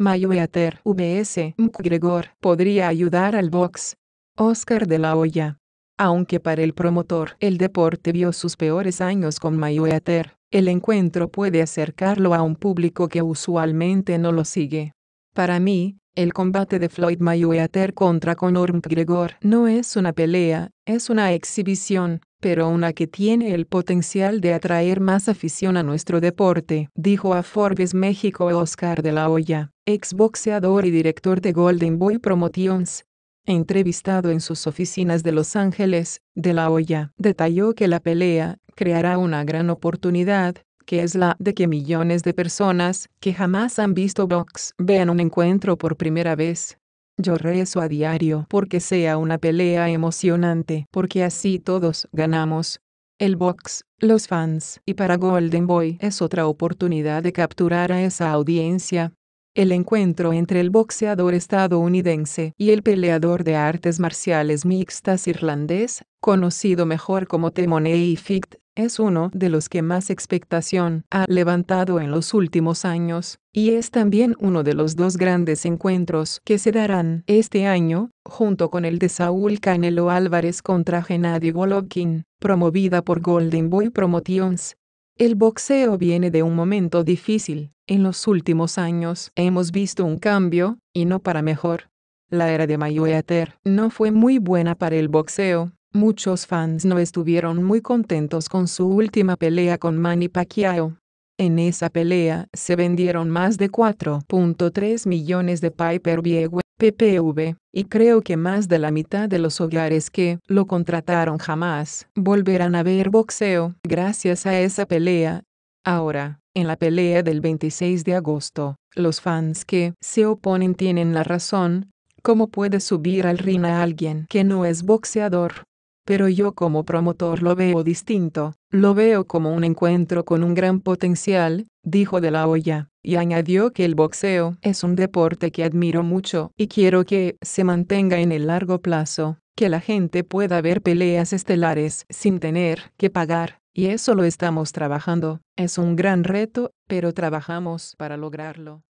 Mayweather VS McGregor podría ayudar al box. Oscar de la Hoya. Aunque para el promotor el deporte vio sus peores años con Mayweather, el encuentro puede acercarlo a un público que usualmente no lo sigue. Para mí, el combate de Floyd Mayweather contra Conor McGregor no es una pelea, es una exhibición, pero una que tiene el potencial de atraer más afición a nuestro deporte, dijo a Forbes México Oscar de la Hoya, exboxeador y director de Golden Boy Promotions. Entrevistado en sus oficinas de Los Ángeles, De La Hoya detalló que la pelea creará una gran oportunidad que es la de que millones de personas que jamás han visto box vean un encuentro por primera vez. Yo rezo a diario porque sea una pelea emocionante, porque así todos ganamos. El box, los fans, y para Golden Boy es otra oportunidad de capturar a esa audiencia, el encuentro entre el boxeador estadounidense y el peleador de artes marciales mixtas irlandés, conocido mejor como Temoney Ficht, es uno de los que más expectación ha levantado en los últimos años, y es también uno de los dos grandes encuentros que se darán este año, junto con el de Saúl Canelo Álvarez contra Gennady Golovkin, promovida por Golden Boy Promotions. El boxeo viene de un momento difícil. En los últimos años hemos visto un cambio, y no para mejor. La era de Mayweather no fue muy buena para el boxeo. Muchos fans no estuvieron muy contentos con su última pelea con Manny Pacquiao. En esa pelea se vendieron más de 4.3 millones de pay per view PPV, y creo que más de la mitad de los hogares que lo contrataron jamás volverán a ver boxeo gracias a esa pelea. Ahora, en la pelea del 26 de agosto, los fans que se oponen tienen la razón. ¿Cómo puede subir al ring a alguien que no es boxeador? pero yo como promotor lo veo distinto, lo veo como un encuentro con un gran potencial, dijo de la olla, y añadió que el boxeo es un deporte que admiro mucho y quiero que se mantenga en el largo plazo, que la gente pueda ver peleas estelares sin tener que pagar, y eso lo estamos trabajando. Es un gran reto, pero trabajamos para lograrlo.